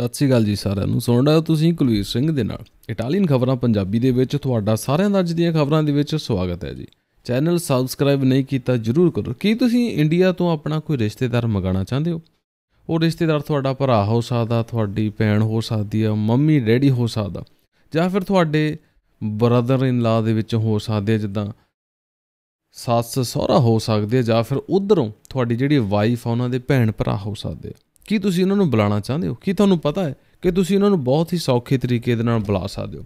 ਸਤਿ ਸ੍ਰੀ ਅਕਾਲ ਜੀ ਸਾਰਿਆਂ ਨੂੰ ਸੁਣ ਰਹੇ ਤੁਸੀਂ ਕੁਲਵੀਰ ਸਿੰਘ ਦੇ ਨਾਲ ਇਟਾਲੀਅਨ ਖਬਰਾਂ ਪੰਜਾਬੀ ਦੇ ਵਿੱਚ ਤੁਹਾਡਾ ਸਾਰਿਆਂ ਦਾ ਅੱਜ ਦੀਆਂ ਖਬਰਾਂ ਦੇ ਵਿੱਚ ਸਵਾਗਤ ਹੈ ਜੀ ਚੈਨਲ ਸਬਸਕ੍ਰਾਈਬ ਨਹੀਂ ਕੀਤਾ ਜਰੂਰ ਕਰੋ ਕੀ ਤੁਸੀਂ ਇੰਡੀਆ ਤੋਂ ਆਪਣਾ ਕੋਈ ਰਿਸ਼ਤੇਦਾਰ ਮੰਗਾਣਾ ਚਾਹੁੰਦੇ ਹੋ ਉਹ ਰਿਸ਼ਤੇਦਾਰ ਤੁਹਾਡਾ ਭਰਾ ਹੋ ਸਕਦਾ ਤੁਹਾਡੀ ਭੈਣ ਹੋ ਸਕਦੀ ਆ ਮੰਮੀ ਡੈਡੀ ਹੋ ਸਕਦਾ ਜਾਂ ਫਿਰ ਤੁਹਾਡੇ ਬ੍ਰਦਰ ਇਨ ਲਾ ਦੇ ਵਿੱਚ ਹੋ ਸਕਦੇ ਜਿੱਦਾਂ ਸੱਸ ਸਹੁਰਾ ਹੋ ਸਕਦੇ ਜਾਂ ਫਿਰ ਉਧਰੋਂ ਤੁਹਾਡੀ ਜਿਹੜੀ ਵਾਈਫ ਆ ਉਹਨਾਂ ਦੇ ਭੈਣ ਭਰਾ ਹੋ ਸਕਦੇ ਆ ਕੀ ਤੁਸੀਂ ਉਹਨਾਂ ਨੂੰ ਬੁਲਾਉਣਾ ਚਾਹੁੰਦੇ ਹੋ ਕੀ ਤੁਹਾਨੂੰ ਪਤਾ ਹੈ ਕਿ ਤੁਸੀਂ ਉਹਨਾਂ ਨੂੰ ਬਹੁਤ ਹੀ ਸੌਖੇ ਤਰੀਕੇ ਦੇ ਨਾਲ ਬੁਲਾ ਸਕਦੇ ਹੋ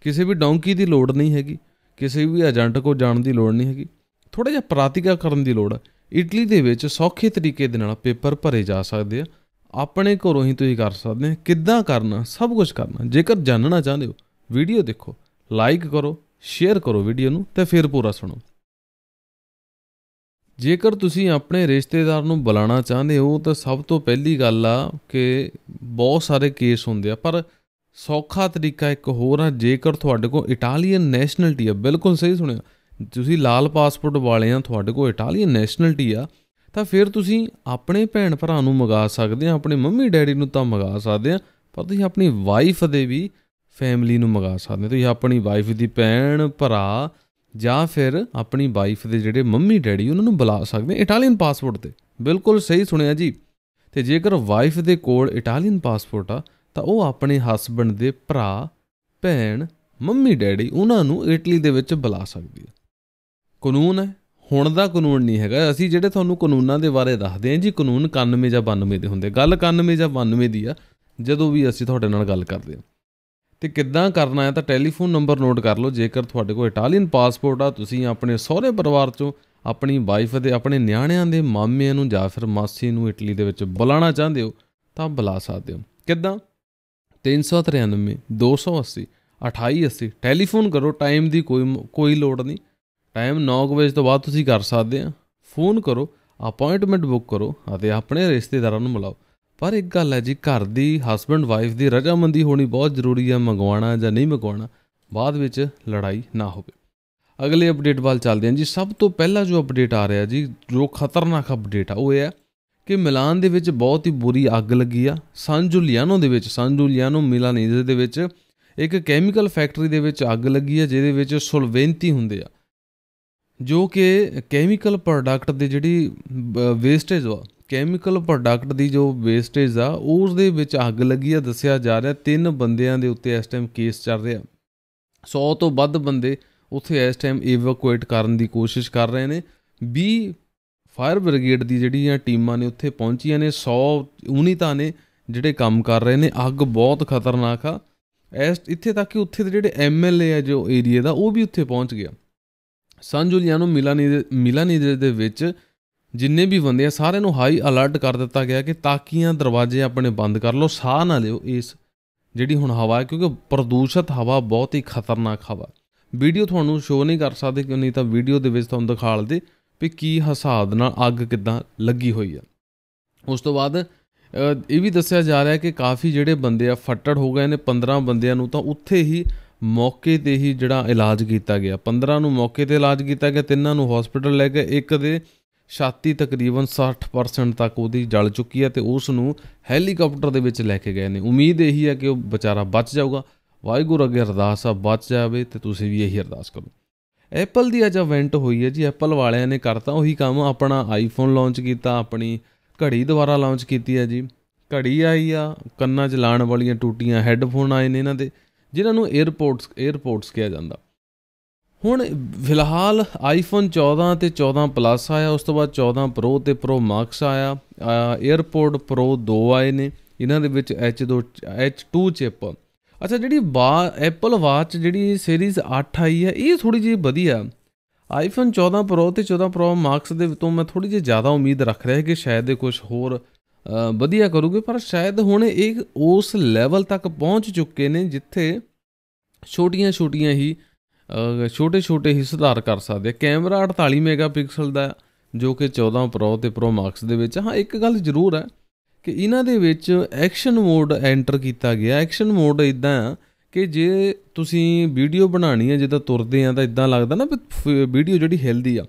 ਕਿਸੇ ਵੀ ਡੌਂਕੀ ਦੀ ਲੋੜ ਨਹੀਂ ਹੈਗੀ ਕਿਸੇ ਵੀ ਏਜੰਟ ਕੋ ਜਾਣ ਦੀ ਲੋੜ ਨਹੀਂ ਹੈਗੀ ਥੋੜਾ ਜਿਹਾ ਪ੍ਰਾਤੀਕਾ ਕਰਨ ਦੀ ਲੋੜ ਹੈ ਇਟਲੀ ਦੇ ਵਿੱਚ ਸੌਖੇ ਤਰੀਕੇ ਦੇ ਨਾਲ ਪੇਪਰ ਭਰੇ ਜਾ ਸਕਦੇ ਆ ਆਪਣੇ ਘਰੋਂ ਹੀ ਤੁਸੀਂ ਕਰ ਸਕਦੇ ਹੋ ਕਿੱਦਾਂ ਕਰਨਾ ਸਭ ਕੁਝ ਕਰਨਾ ਜੇਕਰ ਜਾਣਨਾ ਚਾਹੁੰਦੇ ਹੋ ਵੀਡੀਓ ਦੇਖੋ ਲਾਈਕ ਕਰੋ ਸ਼ੇਅਰ ਕਰੋ ਵੀਡੀਓ ਨੂੰ ਤੇ ਫਿਰ ਪੂਰਾ ਸੁਣੋ ਜੇਕਰ ਤੁਸੀਂ ਆਪਣੇ ਰਿਸ਼ਤੇਦਾਰ ਨੂੰ ਬੁਲਾਉਣਾ ਚਾਹੁੰਦੇ ਹੋ ਤਾਂ ਸਭ ਤੋਂ ਪਹਿਲੀ ਗੱਲ ਆ ਕਿ ਬਹੁਤ ਸਾਰੇ ਕੇਸ ਹੁੰਦੇ ਆ ਪਰ ਸੌਖਾ ਤਰੀਕਾ ਇੱਕ ਹੋਰ ਆ ਜੇਕਰ ਤੁਹਾਡੇ ਕੋਲ ਇਟਾਲੀਅਨ ਨੈਸ਼ਨੈਲਿਟੀ ਆ ਬਿਲਕੁਲ ਸਹੀ ਸੁਣਿਆ ਤੁਸੀਂ ਲਾਲ ਪਾਸਪੋਰਟ ਵਾਲੇ ਆ ਤੁਹਾਡੇ ਕੋਲ ਇਟਾਲੀਅਨ ਨੈਸ਼ਨੈਲਿਟੀ ਆ ਤਾਂ ਫਿਰ ਤੁਸੀਂ ਆਪਣੇ ਭੈਣ ਭਰਾ ਨੂੰ ਮੰਗਾ ਸਕਦੇ ਆ ਆਪਣੇ ਮੰਮੀ ਡੈਡੀ ਨੂੰ ਤਾਂ ਮੰਗਾ ਸਕਦੇ ਆ ਪਰ ਤੁਸੀਂ ਆਪਣੀ ਵਾਈਫ ਦੇ ਵੀ ਫੈਮਿਲੀ ਨੂੰ ਮੰਗਾ ਸਕਦੇ ਹੋ ਤੁਸੀਂ ਆਪਣੀ ਵਾਈਫ ਦੀ ਭੈਣ ਭਰਾ ਜਾਂ ਫਿਰ ਆਪਣੀ ਵਾਈਫ ਦੇ ਜਿਹੜੇ ਮੰਮੀ ਡੈਡੀ ਉਹਨਾਂ ਨੂੰ ਬੁਲਾ ਸਕਦੇ ਇਟਾਲੀਅਨ ਪਾਸਪੋਰਟ ਤੇ ਬਿਲਕੁਲ ਸਹੀ ਸੁਣਿਆ ਜੀ ਤੇ ਜੇਕਰ ਵਾਈਫ ਦੇ ਕੋਲ ਇਟਾਲੀਅਨ ਪਾਸਪੋਰਟ ਆ ਤਾਂ ਉਹ ਆਪਣੇ ਹਸਬੰਡ ਦੇ ਭਰਾ ਭੈਣ ਮੰਮੀ ਡੈਡੀ ਉਹਨਾਂ ਨੂੰ ਇਟਲੀ ਦੇ ਵਿੱਚ ਬੁਲਾ ਸਕਦੀ ਹੈ ਕਾਨੂੰਨ ਹੈ ਹੁਣ ਦਾ ਕਾਨੂੰਨ ਨਹੀਂ ਹੈਗਾ ਅਸੀਂ ਜਿਹੜੇ ਤੁਹਾਨੂੰ ਕਾਨੂੰਨਾਂ ਦੇ ਬਾਰੇ ਦੱਸਦੇ ਹਾਂ ਜੀ ਕਾਨੂੰਨ 99 ਜਾਂ 92 ਦੇ ਹੁੰਦੇ ਗੱਲ 99 ਜਾਂ 92 ਦੀ ਆ ਜਦੋਂ ਵੀ ਅਸੀਂ ਤੁਹਾਡੇ ਨਾਲ ਗੱਲ ਕਰਦੇ ਹਾਂ ਤੇ ਕਿੱਦਾਂ ਕਰਨਾ ਹੈ ਤਾਂ ਟੈਲੀਫੋਨ ਨੰਬਰ ਨੋਟ ਕਰ ਲਓ ਜੇਕਰ ਤੁਹਾਡੇ ਕੋਲ ਇਟਾਲੀਅਨ ਪਾਸਪੋਰਟ ਆ ਤੁਸੀਂ ਆਪਣੇ ਸਹੁਰੇ ਪਰਿਵਾਰ ਚੋਂ ਆਪਣੀ ਵਾਈਫ ਤੇ ਆਪਣੇ ਨਿਆਣਿਆਂ ਦੇ ਮਾਮਿਆਂ ਨੂੰ ਜਾਂ ਫਿਰ ਮਾਸੀ ਨੂੰ ਇਟਲੀ ਦੇ ਵਿੱਚ ਬੁਲਾਉਣਾ ਚਾਹੁੰਦੇ ਹੋ ਤਾਂ ਬੁਲਾ ਸਕਦੇ ਹੋ ਕਿੱਦਾਂ 393 280 2880 ਟੈਲੀਫੋਨ ਕਰੋ ਟਾਈਮ ਦੀ ਕੋਈ ਕੋਈ ਲੋੜ ਨਹੀਂ ਟਾਈਮ 9 ਵਜੇ ਤੋਂ ਬਾਅਦ ਤੁਸੀਂ ਕਰ ਸਕਦੇ ਆ ਫੋਨ ਕਰੋ ਅਪਾਇੰਟਮੈਂਟ ਬੁੱਕ ਕਰੋ ਅਤੇ ਆਪਣੇ ਰਿਸ਼ਤੇਦਾਰਾਂ ਨੂੰ ਮਿਲਾਓ ਪਰ ਇੱਕ ਗੱਲ ਹੈ ਜੀ ਘਰ ਦੀ ਹਸਬੰਡ ਵਾਈਫ ਦੀ ਰਜਾਮੰਦੀ ਹੋਣੀ ਬਹੁਤ ਜ਼ਰੂਰੀ ਹੈ ਮੰਗਵਾਉਣਾ ਜਾਂ ਨਹੀਂ ਮੰਗਵਾਉਣਾ ਬਾਅਦ ਵਿੱਚ ਲੜਾਈ ਨਾ ਹੋਵੇ ਅਗਲੇ ਅਪਡੇਟ ਵੱਲ ਚੱਲਦੇ ਹਾਂ ਜੀ ਸਭ ਤੋਂ ਪਹਿਲਾ ਜੋ ਅਪਡੇਟ ਆ ਰਿਹਾ ਜੀ ਜੋ ਖਤਰਨਾਕ ਅਪਡੇਟ ਆ ਉਹ ਇਹ ਹੈ ਕਿ ਮਿਲਾਨ ਦੇ ਵਿੱਚ ਬਹੁਤ ਹੀ ਬੁਰੀ ਅੱਗ ਲੱਗੀ ਆ ਸਨ ਜੁਲੀਆਨੋ ਦੇ ਵਿੱਚ ਸਨ ਜੁਲੀਆਨੋ ਮਿਲਾਨੀਜ਼ ਦੇ ਵਿੱਚ ਇੱਕ ਕੈਮੀਕਲ ਫੈਕਟਰੀ ਦੇ ਵਿੱਚ ਅੱਗ ਲੱਗੀ ਆ ਜਿਹਦੇ ਵਿੱਚ ਸੋਲਵੈਂਟੀ ਹੁੰਦੇ ਆ ਜੋ ਕਿ ਕੈਮੀਕਲ ਪ੍ਰੋਡਕਟ ਦੇ ਜਿਹੜੀ ਵੇਸਟੇਜ ਆ ਕੈਮੀਕਲ ਪ੍ਰੋਡਕਟ ਦੀ ਜੋ ਵੇਸਟੇਜ ਆ ਉਸ ਦੇ ਵਿੱਚ ਅੱਗ ਲੱਗੀ ਆ ਦੱਸਿਆ ਜਾ ਰਿਹਾ ਤਿੰਨ ਬੰਦਿਆਂ ਦੇ ਉੱਤੇ ਇਸ ਟਾਈਮ ਕੇਸ ਚੱਲ ਰਿਹਾ 100 ਤੋਂ ਵੱਧ ਬੰਦੇ ਉੱਥੇ ਇਸ ਟਾਈਮ ਇਵੈਕੂਏਟ ਕਰਨ ਦੀ ਕੋਸ਼ਿਸ਼ ਕਰ ਰਹੇ ਨੇ 20 ਫਾਇਰ ਬ੍ਰਿਗੇਡ ਦੀ ਜਿਹੜੀਆਂ ਟੀਮਾਂ ਨੇ ਉੱਥੇ ਪਹੁੰਚੀਆਂ ਨੇ 100 ਯੂਨਿਟਾਂ ਨੇ ਜਿਹੜੇ ਕੰਮ ਕਰ ਰਹੇ ਨੇ ਅੱਗ ਬਹੁਤ ਖਤਰਨਾਕ ਆ ਇਸ ਇੱਥੇ ਤੱਕ ਕਿ ਉੱਥੇ ਦੇ ਜਿਹੜੇ ਐਮਐਲਏ ਆ ਜੋ ਏਰੀਆ ਦਾ ਉਹ ਵੀ ਉੱਥੇ ਪਹੁੰਚ ਗਿਆ ਸੰਜੂਲੀਆਂ ਨੂੰ ਮਿਲਾਨੀ ਮਿਲਾਨੀ ਦੇ ਵਿੱਚ ਜਿੰਨੇ ਵੀ ਬੰਦੇ ਆ ਸਾਰਿਆਂ ਨੂੰ ਹਾਈ ਅਲਰਟ ਕਰ ਦਿੱਤਾ ਗਿਆ ਕਿ ਤਾਕੀਆਂ ਦਰਵਾਜ਼ੇ ਆਪਣੇ ਬੰਦ ਕਰ ਲਓ ਸਾਹ ਨਾ ਲਿਓ ਇਸ ਜਿਹੜੀ ਹੁਣ ਹਵਾ ਹੈ ਕਿਉਂਕਿ ਪ੍ਰਦੂਸ਼ਿਤ ਹਵਾ ਬਹੁਤ ਹੀ ਖਤਰਨਾਕ ਹਵਾ ਵੀਡੀਓ ਤੁਹਾਨੂੰ ਸ਼ੋਅ ਨਹੀਂ ਕਰ ਸਕਦੇ ਕਿਉਂ ਨਹੀਂ ਤਾਂ ਵੀਡੀਓ ਦੇ ਵਿੱਚ ਤੁਹਾਨੂੰ ਦਿਖਾ ਲਦੇ ਵੀ ਕੀ ਹਿਸਾਬ ਨਾਲ ਅੱਗ ਕਿਦਾਂ ਲੱਗੀ ਹੋਈ ਆ ਉਸ ਤੋਂ ਬਾਅਦ ਇਹ ਵੀ ਦੱਸਿਆ ਜਾ ਰਿਹਾ ਕਿ ਕਾਫੀ ਜਿਹੜੇ ਬੰਦੇ ਆ ਫੱਟੜ ਹੋ ਗਏ ਨੇ 15 ਬੰਦਿਆਂ ਨੂੰ ਤਾਂ ਉੱਥੇ ਹੀ ਮੌਕੇ ਤੇ ਹੀ ਜਿਹੜਾ ਇਲਾਜ ਕੀਤਾ ਗਿਆ 15 ਨੂੰ ਮੌਕੇ ਤੇ ਇਲਾਜ ਕੀਤਾ ਗਿਆ ਤਿੰਨਾਂ ਨੂੰ ਹਸਪੀਟਲ ਲੈ ਕੇ ਇੱਕ ਦੇ ਛਾਤੀ ਤਕਰੀਬਨ 60% ਤੱਕ ਉਹਦੀ ਜਲ ਚੁੱਕੀ ਹੈ ਤੇ ਉਸ ਨੂੰ ਹੈਲੀਕਾਪਟਰ ਦੇ ਵਿੱਚ ਲੈ ਕੇ ਗਏ ਨੇ ਉਮੀਦ ਇਹੀ ਹੈ ਕਿ ਉਹ ਵਿਚਾਰਾ ਬਚ ਜਾਊਗਾ ਵਾਹਿਗੁਰੂ ਅੱਗੇ ਅਰਦਾਸ ਆ ਬਚ ਜਾਵੇ ਤੇ ਤੁਸੀਂ ਵੀ ਇਹੀ ਅਰਦਾਸ ਕਰੋ ਐਪਲ ਦੀ ਅਜਾ ਇਵੈਂਟ ਹੋਈ ਹੈ ਜੀ ਐਪਲ ਵਾਲਿਆਂ ਨੇ ਕਰਤਾ ਉਹੀ ਕੰਮ ਆਪਣਾ ਆਈਫੋਨ ਲਾਂਚ ਕੀਤਾ ਆਪਣੀ ਘੜੀ ਦੁਬਾਰਾ ਲਾਂਚ ਕੀਤੀ ਹੈ ਜੀ ਘੜੀ ਆਈ ਆ ਕੰਨਾਂ 'ਚ ਲਾਣ ਵਾਲੀਆਂ ਟੂਟੀਆਂ ਹੈੱਡਫੋਨ ਆਏ ਨੇ ਇਹਨਾਂ ਦੇ ਜਿਨ੍ਹਾਂ ਨੂੰ 에ਅਰਪੋਰਟਸ 에ਅਰਪੋਰਟਸ ਕਿਹਾ ਜਾਂਦਾ ਹੁਣ ਫਿਲਹਾਲ ਆਈਫੋਨ 14 ਤੇ 14 ਪਲੱਸ ਆਇਆ ਉਸ ਤੋਂ ਬਾਅਦ 14 ਪ੍ਰੋ ਤੇ ਪ੍ਰੋ ਮੈਕਸ ਆਇਆ ਏਅਰਪੋਰਟ ਪ੍ਰੋ 2 ਆਏ ਨੇ ਇਹਨਾਂ ਦੇ ਵਿੱਚ H2 H2 ਚਿਪ ਅੱਛਾ ਜਿਹੜੀ ਐਪਲ ਵਾਚ ਜਿਹੜੀ ਸੀਰੀਜ਼ 8 ਆਈ ਹੈ ਇਹ ਥੋੜੀ ਜਿਹੀ ਵਧੀਆ ਆਈਫੋਨ 14 ਪ੍ਰੋ ਤੇ 14 ਪ੍ਰੋ ਮੈਕਸ ਦੇ ਤੋਂ ਮੈਂ ਥੋੜੀ ਜਿਹੀ ਜ਼ਿਆਦਾ ਉਮੀਦ ਰੱਖ ਰਿਹਾ ਕਿ ਸ਼ਾਇਦ ਇਹ ਕੁਝ ਹੋਰ ਵਧੀਆ ਕਰੂਗੇ ਪਰ ਸ਼ਾਇਦ ਹੁਣ ਇਹ ਉਸ ਲੈਵਲ ਤੱਕ ਪਹੁੰਚ ਚੁੱਕੇ ਨੇ ਜਿੱਥੇ ਛੋਟੀਆਂ-ਛੋਟੀਆਂ ਹੀ ਛੋਟੇ-ਛੋਟੇ ਹੀ ਸੁਧਾਰ ਕਰ ਸਕਦੇ ਆ ਕੈਮਰਾ 48 ਮੈਗਾਪਿਕਸਲ ਦਾ ਜੋ ਕਿ 14 Pro ਤੇ Pro Max ਦੇ ਵਿੱਚ ਹਾਂ ਇੱਕ ਗੱਲ ਜ਼ਰੂਰ ਹੈ ਕਿ ਇਹਨਾਂ ਦੇ ਵਿੱਚ ਐਕਸ਼ਨ ਮੋਡ ਐਂਟਰ ਕੀਤਾ ਗਿਆ ਐਕਸ਼ਨ ਮੋਡ ਇਦਾਂ ਆ ਕਿ ਜੇ ਤੁਸੀਂ ਵੀਡੀਓ ਬਣਾਣੀ ਹੈ ਜਦੋਂ ਤੁਰਦੇ ਆ ਤਾਂ ਇਦਾਂ ਲੱਗਦਾ ਨਾ ਵੀਡੀਓ ਜਿਹੜੀ ਹਿਲਦੀ ਆ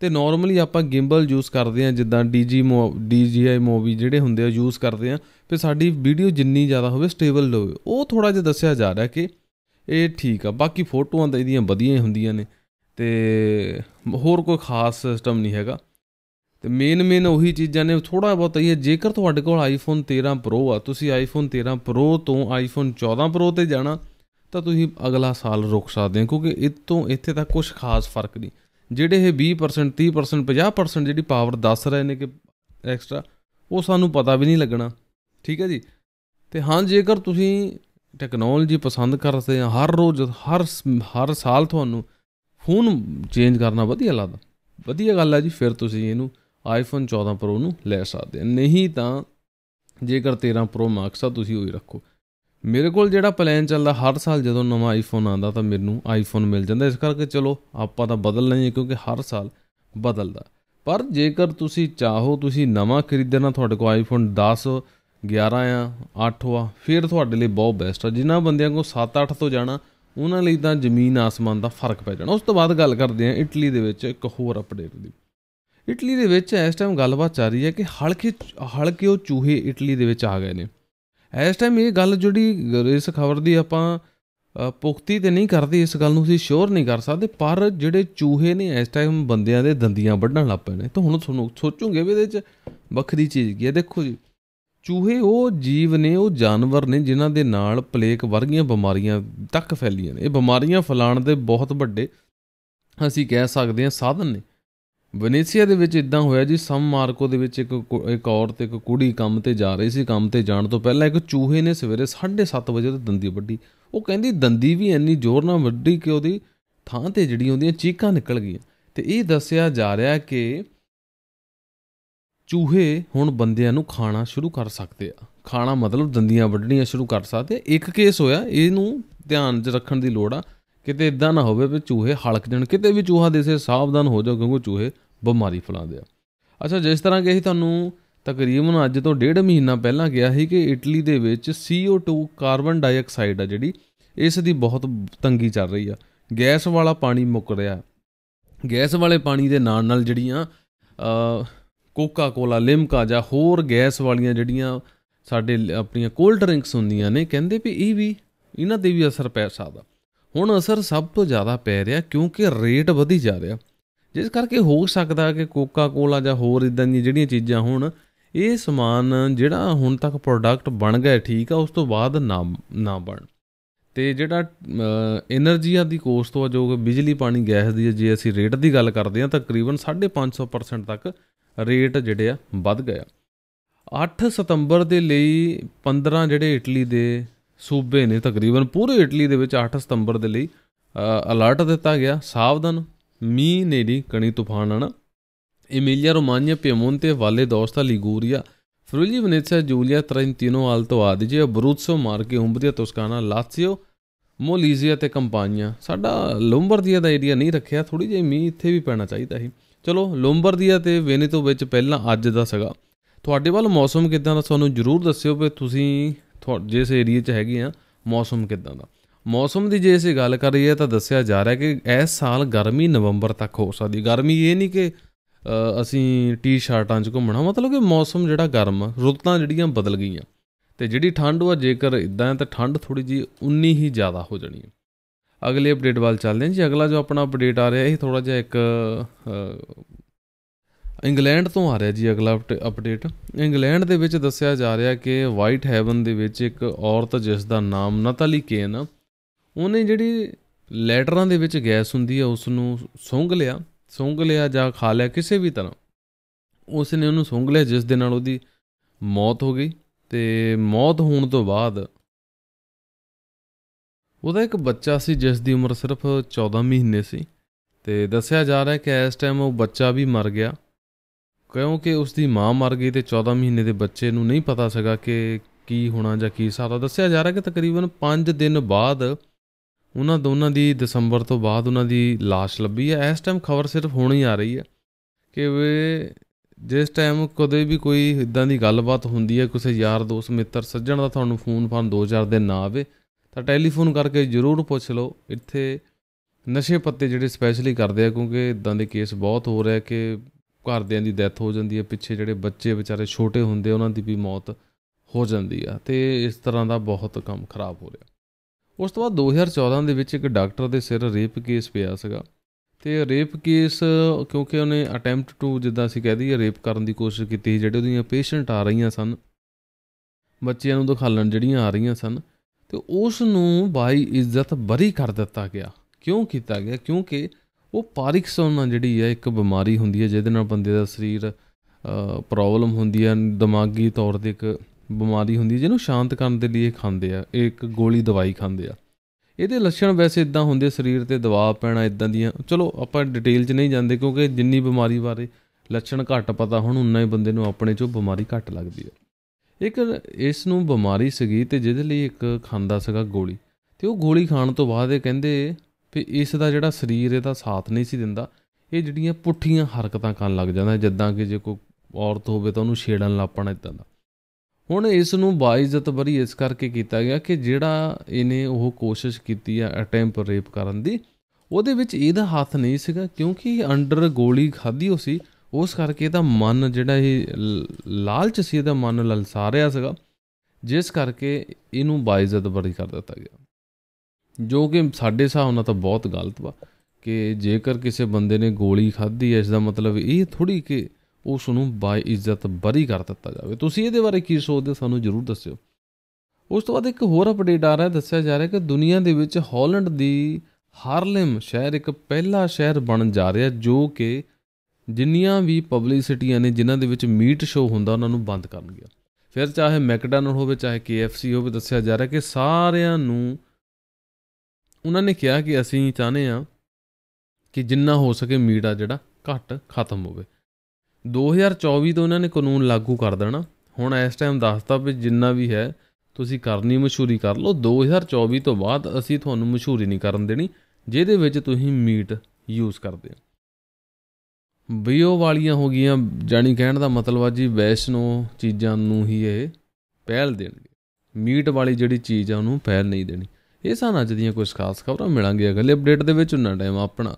ਤੇ ਨਾਰਮਲੀ ਆਪਾਂ ਗਿੰਬਲ ਯੂਜ਼ ਕਰਦੇ ਆ ਜਿੱਦਾਂ DJI DJI ਮੂਵੀ ਜਿਹੜੇ ਹੁੰਦੇ ਆ ਯੂਜ਼ ਕਰਦੇ ਆ ਫਿਰ ਸਾਡੀ ਵੀਡੀਓ ਜਿੰਨੀ ਜ਼ਿਆਦਾ ਹੋਵੇ ਸਟੇਬਲ ਹੋਵੇ ਉਹ ਥੋੜਾ ਜਿਹਾ ਦੱਸਿਆ ਜਾ ਰਿਹਾ ਕਿ ਇਹ ਠੀਕ ਆ ਬਾਕੀ ਫੋਟੋਆਂ ਤਾਂ ਇਹਦੀਆਂ ਵਧੀਆ ਹੀ ਹੁੰਦੀਆਂ ਨੇ ਤੇ ਹੋਰ ਕੋਈ ਖਾਸ ਸਿਸਟਮ ਨਹੀਂ ਹੈਗਾ ਤੇ ਮੇਨ ਮੇਨ ਉਹੀ ਚੀਜ਼ਾਂ ਨੇ ਥੋੜਾ ਬਹੁਤ ਇਹ ਜੇਕਰ ਤੁਹਾਡੇ ਕੋਲ ਆਈਫੋਨ 13 ਪ੍ਰੋ ਆ ਤੁਸੀਂ ਆਈਫੋਨ 13 ਪ੍ਰੋ ਤੋਂ ਆਈਫੋਨ 14 ਪ੍ਰੋ ਤੇ ਜਾਣਾ ਤਾਂ ਤੁਸੀਂ ਅਗਲਾ ਸਾਲ ਰੁਕ ਸਕਦੇ ਹੋ ਕਿਉਂਕਿ ਇਤੋਂ ਇੱਥੇ ਤੱਕ ਕੁਝ ਖਾਸ ਫਰਕ ਨਹੀਂ ਜਿਹੜੇ ਇਹ 20% 30% 50% ਜਿਹੜੀ ਪਾਵਰ ਦੱਸ ਰਹੇ ਨੇ ਕਿ ਐਕਸਟਰਾ ਉਹ ਸਾਨੂੰ ਪਤਾ ਵੀ ਨਹੀਂ ਲੱਗਣਾ ਠੀਕ ਹੈ ਜੀ ਤੇ ਹਾਂ ਜੇਕਰ ਤੁਸੀਂ ਟੈਕਨੋਲੋਜੀ ਪਸੰਦ ਕਰਦੇ ਆ ਹਰ ਰੋਜ਼ ਹਰ ਹਰ ਸਾਲ ਤੁਹਾਨੂੰ ਫੋਨ ਚੇਂਜ ਕਰਨਾ ਵਧੀਆ ਲੱਗਦਾ ਵਧੀਆ ਗੱਲ ਹੈ ਜੀ ਫਿਰ ਤੁਸੀਂ ਇਹਨੂੰ ਆਈਫੋਨ 14 ਪ੍ਰੋ ਨੂੰ ਲੈ ਸਕਦੇ ਆ ਨਹੀਂ ਤਾਂ ਜੇਕਰ 13 ਪ੍ਰੋ ਮਾਕਸ ਆ ਤੁਸੀਂ ਉਹੀ ਰੱਖੋ ਮੇਰੇ ਕੋਲ ਜਿਹੜਾ ਪਲਾਨ ਚੱਲਦਾ ਹਰ ਸਾਲ ਜਦੋਂ ਨਵਾਂ ਆਈਫੋਨ ਆਉਂਦਾ ਤਾਂ ਮੈਨੂੰ ਆਈਫੋਨ ਮਿਲ ਜਾਂਦਾ ਇਸ ਕਰਕੇ ਚਲੋ ਆਪਾਂ ਤਾਂ ਬਦਲ ਲਈਏ ਕਿਉਂਕਿ ਹਰ ਸਾਲ ਬਦਲਦਾ ਪਰ ਜੇਕਰ ਤੁਸੀਂ ਚਾਹੋ ਤੁਸੀਂ ਨਵਾਂ ਖਰੀਦਣਾ ਤੁਹਾਡੇ ਕੋਲ ਆਈਫੋਨ 10 11 ਆ 8 ਆ ਫਿਰ ਤੁਹਾਡੇ ਲਈ ਬਹੁਤ ਬੈਸਟ ਆ ਜਿਨ੍ਹਾਂ ਬੰਦਿਆਂ ਕੋਲ 7-8 ਤੋਂ ਜਾਣਾ ਉਹਨਾਂ ਲਈ ਤਾਂ ਜ਼ਮੀਨ ਆਸਮਾਨ ਦਾ ਫਰਕ ਪੈ ਜਾਣਾ ਉਸ ਤੋਂ ਬਾਅਦ ਗੱਲ ਕਰਦੇ ਆ ਇਟਲੀ ਦੇ ਵਿੱਚ ਇੱਕ ਹੋਰ ਅਪਡੇਟ ਦੀ ਇਟਲੀ ਦੇ ਵਿੱਚ ਇਸ ਟਾਈਮ ਗੱਲਬਾਤ ਚੱਲ ਰਹੀ ਹੈ ਕਿ ਹਲਕੇ ਹਲਕੇ ਉਹ ਚੂਹੇ ਇਟਲੀ ਦੇ ਵਿੱਚ ਆ ਗਏ ਨੇ ਇਸ ਟਾਈਮ ਇਹ ਗੱਲ ਜਿਹੜੀ ਇਸ ਖਬਰ ਦੀ ਆਪਾਂ ਪੁਖਤੀ ਤੇ ਨਹੀਂ ਕਰਦੇ ਇਸ ਗੱਲ ਨੂੰ ਅਸੀਂ ਸ਼ੋਰ ਨਹੀਂ ਕਰ ਸਕਦੇ ਪਰ ਜਿਹੜੇ ਚੂਹੇ ਨੇ ਇਸ ਟਾਈਮ ਬੰਦਿਆਂ ਦੇ ਦੰਦੀਆਂ ਵੱਢਣ ਲੱਪੇ ਨੇ ਤਾਂ ਹੁਣ ਤੁਹਾਨੂੰ ਸੋਚੋਗੇ ਵੀ ਇਹਦੇ ਵਿੱਚ ਵੱਖਰੀ ਚੀਜ਼ ਕੀ ਹੈ ਦੇਖੋ ਜੀ ਚੂਹੇ ਉਹ ਜੀਵ ਨੇ ਉਹ ਜਾਨਵਰ ਨੇ ਜਿਨ੍ਹਾਂ ਦੇ ਨਾਲ ਪਲੇਕ ਵਰਗੀਆਂ ਬਿਮਾਰੀਆਂ ਤੱਕ ਫੈਲੀਆਂ ਨੇ ਇਹ ਬਿਮਾਰੀਆਂ ਫਲਾਣ ਦੇ ਬਹੁਤ ਵੱਡੇ ਅਸੀਂ ਕਹਿ ਸਕਦੇ ਹਾਂ ਸਾਧਨ ਨੇ ਵੈਨੇਸੀਆ ਦੇ ਵਿੱਚ ਇਦਾਂ ਹੋਇਆ ਜੀ ਸਮ ਮਾਰਕੋ ਦੇ ਵਿੱਚ ਇੱਕ ਇੱਕ ਔਰਤ ਇੱਕ ਕੁੜੀ ਕੰਮ ਤੇ ਜਾ ਰਹੀ ਸੀ ਕੰਮ ਤੇ ਜਾਣ ਤੋਂ ਪਹਿਲਾਂ ਇੱਕ ਚੂਹੇ ਨੇ ਸਵੇਰੇ 7:30 ਵਜੇ ਤੋਂ ਦੰਦੀ ਵੱਢੀ ਉਹ ਕਹਿੰਦੀ ਦੰਦੀ ਵੀ ਇੰਨੀ ਜ਼ੋਰ ਨਾਲ ਵੱਢੀ ਕਿ ਉਹਦੀ ਥਾਂ ਤੇ ਜਿਹੜੀ ਉਹਦੀਆਂ ਚੀਕਾਂ ਨਿਕਲ ਗਈਆਂ ਤੇ ਇਹ ਦੱਸਿਆ ਜਾ ਰਿਹਾ ਕਿ ਚੂਹੇ ਹੁਣ ਬੰਦਿਆਂ ਨੂੰ ਖਾਣਾ ਸ਼ੁਰੂ ਕਰ ਸਕਦੇ ਆ ਖਾਣਾ ਮਤਲਬ ਦੰਦੀਆਂ ਵੱਢਣੀਆਂ ਸ਼ੁਰੂ ਕਰ ਸਕਦੇ ਇੱਕ ਕੇਸ ਹੋਇਆ ਇਹਨੂੰ ਧਿਆਨ 'ਚ ਰੱਖਣ ਦੀ ਲੋੜ ਆ ਕਿਤੇ ਇਦਾਂ ਨਾ ਹੋਵੇ ਵੀ ਚੂਹੇ ਹਲਕ ਜਣ ਕਿਤੇ ਵੀ ਚੂਹਾ ਦਿਸੇ ਸਾਵਧਾਨ ਹੋ ਜਾਓ ਕਿਉਂਕਿ ਚੂਹੇ ਬਿਮਾਰੀ ਫਲਾਉਂਦੇ ਆ ਅੱਛਾ ਜਿਸ ਤਰ੍ਹਾਂ ਕਿ ਅਸੀਂ ਤੁਹਾਨੂੰ ਤਕਰੀਬਨ ਅੱਜ ਤੋਂ ਡੇਢ ਮਹੀਨਾ ਪਹਿਲਾਂ ਗਿਆ ਸੀ ਕਿ ਇਟਲੀ ਦੇ ਵਿੱਚ CO2 ਕਾਰਬਨ ਡਾਈਆਕਸਾਈਡ ਆ ਜਿਹੜੀ ਇਸ ਦੀ ਬਹੁਤ ਤੰਗੀ ਚੱਲ ਰਹੀ ਆ ਗੈਸ ਵਾਲਾ ਪਾਣੀ ਮੁੱਕ ਰਿਹਾ ਗੈਸ ਵਾਲੇ ਪਾਣੀ ਦੇ ਨਾਲ ਨਾਲ ਜਿਹੜੀਆਂ ਕੋਕਾ ਕੋਲਾ ਲਿਮਕਾ ਜਾਂ ਹੋਰ ਗੈਸ ਵਾਲੀਆਂ ਜਿਹੜੀਆਂ ਸਾਡੇ ਆਪਣੀਆਂ ਕੋਲਡ ਡਰਿੰਕਸ ਹੁੰਦੀਆਂ ਨੇ ਕਹਿੰਦੇ ਵੀ ਇਹ ਵੀ ਇਹਨਾਂ ਤੇ ਵੀ ਅਸਰ ਪੈ ਸਕਦਾ ਹੁਣ ਅਸਰ ਸਭ ਤੋਂ ਜ਼ਿਆਦਾ ਪੈ ਰਿਹਾ ਕਿਉਂਕਿ ਰੇਟ ਵਧੀ ਜਾ ਰਿਹਾ ਜਿਸ ਕਰਕੇ ਹੋ ਸਕਦਾ ਕਿ ਕੋਕਾ ਕੋਲਾ ਜਾਂ ਹੋਰ ਇਦਾਂ ਦੀਆਂ ਜਿਹੜੀਆਂ ਚੀਜ਼ਾਂ ਹੋਣ ਇਹ ਸਮਾਨ ਜਿਹੜਾ ਹੁਣ ਤੱਕ ਪ੍ਰੋਡਕਟ ਬਣ ਗਿਆ ਠੀਕ ਆ ਉਸ ਤੋਂ ਬਾਅਦ ਨਾ ਨਾ ਬਣ ਤੇ ਜਿਹੜਾ એનર્ਜੀਆ ਦੀ ਕੋਸਟ ਤੋਂ ਜੋ ਬਿਜਲੀ ਪਾਣੀ ਗੈਸ ਦੀ ਜੇ ਅਸੀਂ ਰੇਟ ਦੀ ਗੱਲ ਕਰਦੇ ਹਾਂ ਤਕਰੀਬਨ 550% ਤੱਕ ਰੇਟ ਜਿਹੜੇ ਆ ਵੱਧ ਗਿਆ 8 ਸਤੰਬਰ ਦੇ ਲਈ 15 ਜਿਹੜੇ ਇਟਲੀ ਦੇ ਸੂਬੇ ਨੇ ਤਕਰੀਬਨ ਪੂਰੇ ਇਟਲੀ ਦੇ ਵਿੱਚ 8 ਸਤੰਬਰ ਦੇ ਲਈ ਅਲਰਟ ਦਿੱਤਾ ਗਿਆ ਸਾਵਧਾਨ ਮੀਂਹ ਦੀ ਕਣੀ ਤੂਫਾਨ ਆਣਾ ਇਮੀਲੀਆ ਰੋਮਾਨੀਆ ਪੀਮੋਂਤੇ ਵਾਲੇ ਦੋਸਤਾ ਲਿਗੂਰੀਆ ਫਰੂਲੀ ਵਨੇਸਾ ਜੂਲੀਆ ਟ੍ਰੈਂਟੀਨੋ ਆਲਟੋ ਆਦੀਜੇ ਬਰੂਤਸੋ ਮਾਰਕੇ ਉੰਬਰੀਆ ਤੋਸਕਾਨਾ ਲਾਤੀਓ ਮੋਲੀਜ਼ੀਆ ਤੇ ਕੰਪਾਨੀਆਂ ਸਾਡਾ ਲੰਬਰਦੀਆ ਦਾ ਏਰੀਆ ਨਹੀਂ ਰੱਖਿਆ ਥੋੜੀ ਜਿਹੀ ਮੀਂਹ ਇੱਥੇ ਵੀ ਪੈਣਾ ਚਾਹੀਦਾ ਸੀ ਚਲੋ ਲੋਂਬਰਦੀਆ ਤੇ ਵੈਨੇਤੋ ਵਿੱਚ ਪਹਿਲਾਂ ਅੱਜ ਦਾ ਸਗਾ ਤੁਹਾਡੇ ਵੱਲ ਮੌਸਮ ਕਿਦਾਂ ਦਾ ਸਾਨੂੰ ਜਰੂਰ ਦੱਸਿਓ ਵੀ ਤੁਸੀਂ ਜਿਸ ਏਰੀਆ 'ਚ ਹੈਗੇ ਆ ਮੌਸਮ ਕਿਦਾਂ ਦਾ ਮੌਸਮ ਦੀ ਜੇ ਅਸੀਂ ਗੱਲ ਕਰੀਏ ਤਾਂ ਦੱਸਿਆ ਜਾ ਰਿਹਾ ਕਿ ਇਸ ਸਾਲ ਗਰਮੀ ਨਵੰਬਰ ਤੱਕ ਹੋ ਸਕਦੀ ਗਰਮੀ ਇਹ ਨਹੀਂ ਕਿ ਅਸੀਂ ਟੀ-ਸ਼ਰਟਾਂ 'ਚ ਘੁੰਮਣਾ ਮਤਲਬ ਕਿ ਮੌਸਮ ਜਿਹੜਾ ਗਰਮ ਰੁੱਤਾਂ ਜਿਹੜੀਆਂ ਬਦਲ ਗਈਆਂ ਤੇ ਜਿਹੜੀ ਠੰਡ ਉਹ ਜੇਕਰ ਇਦਾਂ ਤਾਂ ਠੰਡ ਥੋੜੀ ਜੀ ਉਨੀ ਹੀ ਜ਼ਿਆਦਾ ਹੋ ਜਾਣੀ ਹੈ ਅਗਲੇ ਅਪਡੇਟ ਵੱਲ ਚੱਲਦੇ ਹਾਂ ਜੀ ਅਗਲਾ ਜੋ ਆਪਣਾ ਅਪਡੇਟ ਆ ਰਿਹਾ ਇਹ ਥੋੜਾ ਜਿਹਾ ਇੱਕ ਇੰਗਲੈਂਡ ਤੋਂ ਆ ਰਿਹਾ ਜੀ ਅਗਲਾ ਅਪਡੇਟ ਇੰਗਲੈਂਡ ਦੇ ਵਿੱਚ ਦੱਸਿਆ ਜਾ ਰਿਹਾ ਕਿ ਵਾਈਟ ਹੈਵਨ ਦੇ ਵਿੱਚ ਇੱਕ ਔਰਤ ਜਿਸ ਦਾ ਨਾਮ ਨਤਾਲੀ ਕੇਨ ਉਹਨੇ ਜਿਹੜੀ ਲੈਟਰਾਂ ਦੇ ਵਿੱਚ ਗੈਸ ਹੁੰਦੀ ਹੈ ਉਸ ਨੂੰ ਸੁੰਘ ਲਿਆ ਸੁੰਘ ਲਿਆ ਜਾਂ ਖਾ ਲਿਆ ਕਿਸੇ ਵੀ ਤਰ੍ਹਾਂ ਉਸ ਨੇ ਉਹਨੂੰ ਸੁੰਘ ਲਿਆ ਜਿਸ ਦੇ ਨਾਲ ਉਹਦੀ ਮੌਤ ਹੋ ਗਈ ਤੇ ਮੌਤ ਹੋਣ ਤੋਂ ਬਾਅਦ ਉਹਦਾ ਇੱਕ ਬੱਚਾ ਸੀ ਜਿਸ ਦੀ ਉਮਰ ਸਿਰਫ 14 ਮਹੀਨੇ ਸੀ ਤੇ ਦੱਸਿਆ ਜਾ ਰਿਹਾ ਹੈ ਕਿ ਇਸ ਟਾਈਮ ਉਹ ਬੱਚਾ ਵੀ ਮਰ ਗਿਆ ਕਿਉਂਕਿ ਉਸ ਦੀ ਮਾਂ ਮਰ ਗਈ ਤੇ 14 ਮਹੀਨੇ ਦੇ ਬੱਚੇ ਨੂੰ ਨਹੀਂ ਪਤਾ ਸੀਗਾ ਕਿ ਕੀ ਹੋਣਾ ਜਾਂ ਕੀ ਸਾਰਾ ਦੱਸਿਆ ਜਾ ਰਿਹਾ ਕਿ ਤਕਰੀਬਨ 5 ਦਿਨ ਬਾਅਦ ਉਹਨਾਂ ਦੋਨਾਂ ਦੀ ਦਸੰਬਰ ਤੋਂ ਬਾਅਦ ਉਹਨਾਂ ਦੀ লাশ ਲੱਭੀ ਹੈ ਇਸ ਟਾਈਮ ਖਬਰ ਸਿਰਫ ਹੁਣ ਹੀ ਆ ਰਹੀ ਹੈ ਕਿ ਵੇ ਜਿਸ ਟਾਈਮ ਕਦੇ ਵੀ ਕੋਈ ਇਦਾਂ ਦੀ ਗੱਲਬਾਤ ਹੁੰਦੀ ਹੈ ਕਿਸੇ ਯਾਰ ਦੋਸਤ ਮਿੱਤਰ ਸੱਜਣ ਦਾ ਤੁਹਾਨੂੰ ਫੋਨ ਫਾਨ 2000 ਦੇ ਨਾ ਆਵੇ ਤਾਂ ਟੈਲੀਫੋਨ ਕਰਕੇ ਜ਼ਰੂਰ ਪੁੱਛ ਲਓ ਇੱਥੇ ਨਸ਼ੇ ਪੱਤੇ ਜਿਹੜੇ ਸਪੈਸ਼ਲੀ ਕਰਦੇ ਆ ਕਿਉਂਕਿ ਇਦਾਂ ਦੇ ਕੇਸ ਬਹੁਤ ਹੋ ਰਿਹਾ ਕਿ ਘਰਦਿਆਂ ਦੀ ਡੈਥ ਹੋ ਜਾਂਦੀ ਹੈ ਪਿੱਛੇ ਜਿਹੜੇ ਬੱਚੇ ਵਿਚਾਰੇ ਛੋਟੇ ਹੁੰਦੇ ਉਹਨਾਂ ਦੀ ਵੀ ਮੌਤ ਹੋ ਜਾਂਦੀ ਆ ਤੇ ਇਸ ਤਰ੍ਹਾਂ ਦਾ ਬਹੁਤ ਕੰਮ ਖਰਾਬ ਹੋ ਰਿਹਾ ਉਸ ਤੋਂ ਬਾਅਦ 2014 ਦੇ ਵਿੱਚ ਇੱਕ ਡਾਕਟਰ ਦੇ ਸਿਰ ਰੇਪ ਕੇਸ ਪਿਆ ਸੀਗਾ ਤੇ ਰੇਪ ਕੇਸ ਕਿਉਂਕਿ ਉਹਨੇ ਅਟੈਂਪਟ ਟੂ ਜਿੱਦਾਂ ਅਸੀਂ ਕਹਿ ਦਈਏ ਰੇਪ ਕਰਨ ਦੀ ਕੋਸ਼ਿਸ਼ ਕੀਤੀ ਜਿਹੜੇ ਉਹਦੀਆਂ ਪੇਸ਼ੈਂਟ ਆ ਰਹੀਆਂ ਸਨ ਬੱਚਿਆਂ ਨੂੰ ਦਿਖਾਲਣ ਜਿਹੜੀਆਂ ਆ ਰਹੀਆਂ ਸਨ ਤੇ ਉਸ ਨੂੰ ਬਾਈ ਇੱਜ਼ਤ ਬਰੀ ਕਰ ਦਿੱਤਾ ਗਿਆ ਕਿਉਂ ਕੀਤਾ ਗਿਆ ਕਿਉਂਕਿ ਉਹ ਪਾਰਿਕਸੋਨਾ ਜਿਹੜੀ ਹੈ ਇੱਕ ਬਿਮਾਰੀ ਹੁੰਦੀ ਹੈ ਜਿਹਦੇ ਨਾਲ ਬੰਦੇ ਦਾ ਸਰੀਰ ਪ੍ਰੋਬਲਮ ਹੁੰਦੀ ਹੈ ਦਿਮਾਗੀ ਤੌਰ ਤੇ ਇੱਕ ਬਿਮਾਰੀ ਹੁੰਦੀ ਹੈ ਜਿਹਨੂੰ ਸ਼ਾਂਤ ਕਰਨ ਦੇ ਲਈ ਖਾਂਦੇ ਆ ਇੱਕ ਗੋਲੀ ਦਵਾਈ ਖਾਂਦੇ ਆ ਇਹਦੇ ਲੱਛਣ ਵੈਸੇ ਇਦਾਂ ਹੁੰਦੇ ਸਰੀਰ ਤੇ ਦਬਾਅ ਪੈਣਾ ਇਦਾਂ ਦੀਆਂ ਚਲੋ ਆਪਾਂ ਡਿਟੇਲ 'ਚ ਨਹੀਂ ਜਾਂਦੇ ਕਿਉਂਕਿ ਜਿੰਨੀ ਬਿਮਾਰੀ ਬਾਰੇ ਲੱਛਣ ਘੱਟ ਪਤਾ ਹੁਣ ਉਨਾ ਹੀ ਬੰਦੇ ਨੂੰ ਆਪਣੇ 'ਚੋਂ ਬਿਮਾਰੀ ਘੱਟ ਲੱਗਦੀ ਹੈ ਇੱਕ ਇਸ ਨੂੰ ਬਿਮਾਰੀ ਸੀਗੀ ਤੇ ਜਿਹਦੇ ਲਈ ਇੱਕ ਖਾਂਦਾ ਸੀਗਾ ਗੋਲੀ ਤੇ ਉਹ ਗੋਲੀ ਖਾਣ ਤੋਂ ਬਾਅਦ ਇਹ ਕਹਿੰਦੇ ਵੀ ਇਸ ਦਾ ਜਿਹੜਾ ਸਰੀਰ ਇਹਦਾ ਸਾਥ ਨਹੀਂ ਸੀ ਦਿੰਦਾ ਇਹ ਜਿਹੜੀਆਂ ਪੁੱਠੀਆਂ ਹਰਕਤਾਂ ਕਰਨ ਲੱਗ ਜਾਂਦਾ ਜਿੱਦਾਂ ਕਿ ਜੇ ਕੋਈ ਔਰਤ ਹੋਵੇ ਤਾਂ ਉਹਨੂੰ ਛੇੜਨ ਲੱਪਣਾ ਇਦਾਂ ਦਾ ਹੁਣ ਇਸ ਨੂੰ ਬਾਇਜ਼ਤ ਬਰੀ ਇਸ ਕਰਕੇ ਕੀਤਾ ਗਿਆ ਕਿ ਜਿਹੜਾ ਇਹਨੇ ਉਹ ਕੋਸ਼ਿਸ਼ ਕੀਤੀ ਆ ਅਟੈਂਪ ਰੇਪ ਕਰਨ ਦੀ ਉਹਦੇ ਵਿੱਚ ਇਹਦਾ ਹੱਥ ਨਹੀਂ ਸੀਗਾ ਕਿਉਂਕਿ ਅੰਡਰ ਗੋਲੀ ਖਾਧੀ ਹੋ ਸੀ ਉਸ ਕਰਕੇ ਤਾਂ ਮਨ ਜਿਹੜਾ ਇਹ ਲਾਲਚ ਸੀ ਇਹਦਾ ਮਨ ਲਲਸਾ ਰਿਹਾ ਸੀਗਾ ਜਿਸ ਕਰਕੇ ਇਹਨੂੰ ਬਾਇਜ਼ਤ ਬਰੀ ਕਰ ਦਿੱਤਾ ਗਿਆ ਜੋ ਕਿ ਸਾਡੇ ਹਿਸਾਬ ਨਾਲ ਤਾਂ ਬਹੁਤ ਗਲਤ ਵਾ ਕਿ ਜੇਕਰ ਕਿਸੇ ਬੰਦੇ ਨੇ ਗੋਲੀ ਖਾਧੀ ਹੈ ਇਸ ਦਾ ਮਤਲਬ ਇਹ ਥੋੜੀ ਕਿ ਉਸ ਨੂੰ ਇੱਜ਼ਤ ਬਰੀ ਕਰ ਦਿੱਤਾ ਜਾਵੇ ਤੁਸੀਂ ਇਹਦੇ ਬਾਰੇ ਕੀ ਸੋਚਦੇ ਸਾਨੂੰ ਜਰੂਰ ਦੱਸਿਓ ਉਸ ਤੋਂ ਬਾਅਦ ਇੱਕ ਹੋਰ ਅਪਡੇਟ ਆ ਰਿਹਾ ਦੱਸਿਆ ਜਾ ਰਿਹਾ ਕਿ ਦੁਨੀਆ ਦੇ ਵਿੱਚ ਹਾਲੈਂਡ ਦੀ ਹਾਰਲਮ ਸ਼ਹਿਰ ਇੱਕ ਪਹਿਲਾ ਸ਼ਹਿਰ ਬਣ ਜਾ ਰਿਹਾ ਜੋ ਕਿ ਜਿੰਨੀਆਂ ਵੀ ਪਬਲਿਸਿਟੀਆਂ ਨੇ ਜਿਨ੍ਹਾਂ ਦੇ ਵਿੱਚ ਮੀਟ ਸ਼ੋਅ ਹੁੰਦਾ ਉਹਨਾਂ ਨੂੰ ਬੰਦ ਕਰਨਗੇ ਫਿਰ ਚਾਹੇ ਮੈਕਡੋਨਲਡ ਹੋਵੇ ਚਾਹੇ KFC ਹੋਵੇ ਦੱਸਿਆ ਜਾ ਰਿਹਾ ਕਿ ਸਾਰਿਆਂ ਨੂੰ ਉਹਨਾਂ ਨੇ ਕਿਹਾ ਕਿ ਅਸੀਂ ਚਾਹਨੇ ਆ ਕਿ ਜਿੰਨਾ ਹੋ ਸਕੇ ਮੀਟ ਆ ਜਿਹੜਾ ਘੱਟ ਖਤਮ ਹੋਵੇ 2024 ਤੋਂ ਉਹਨਾਂ ਨੇ ਕਾਨੂੰਨ ਲਾਗੂ ਕਰ ਦੇਣਾ ਹੁਣ ਇਸ ਟਾਈਮ ਦੱਸਤਾ ਵੀ ਜਿੰਨਾ ਵੀ ਹੈ ਤੁਸੀਂ ਕਰਨੀ ਮਸ਼ਹੂਰੀ ਕਰ ਲਓ 2024 ਤੋਂ ਬਾਅਦ ਅਸੀਂ ਤੁਹਾਨੂੰ ਮਸ਼ਹੂਰੀ ਨਹੀਂ ਕਰਨ ਦੇਣੀ ਜਿਹਦੇ ਵਿੱਚ ਤੁਸੀਂ ਮੀਟ ਯੂਜ਼ ਕਰਦੇ ਹੋ ਬੀਓ ਵਾਲੀਆਂ ਹੋ ਗਈਆਂ ਜਾਨੀ ਕਹਿਣ ਦਾ ਮਤਲਬ ਆ ਜੀ ਵੈਸ਼ਨੋ ਚੀਜ਼ਾਂ ਨੂੰ ਹੀ ਇਹ ਪਹਿਲ ਦੇਣਗੇ ਮੀਟ ਵਾਲੀ ਜਿਹੜੀ ਚੀਜ਼ ਆ ਉਹਨੂੰ ਪਹਿਲ ਨਹੀਂ ਦੇਣੀ ਇਹ ਸਾਨੂੰ ਅੱਜ ਦੀਆਂ ਕੁਝ ਖਾਸ ਖਬਰਾਂ ਮਿਲਾਂਗੇ ਅਗਲੇ ਅਪਡੇਟ ਦੇ ਵਿੱਚ ਉਹਨਾਂ ਟਾਈਮ ਆਪਣਾ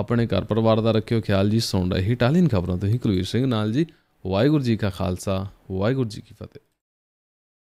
ਆਪਣੇ ਘਰ ਪਰਿਵਾਰ ਦਾ ਰੱਖਿਓ ਖਿਆਲ ਜੀ ਸੌਂਦਾ ਹੀ ਟਾਲੀਨ ਖਬਰਾਂ ਤੋਂ ਹੀ ਕੁਲਵੀਰ ਸਿੰਘ ਨਾਲ ਜੀ ਵਾਹਿਗੁਰੂ ਜੀ ਕਾ ਖਾਲਸਾ ਵਾਹਿਗੁਰੂ ਜੀ ਕੀ ਫਤਿਹ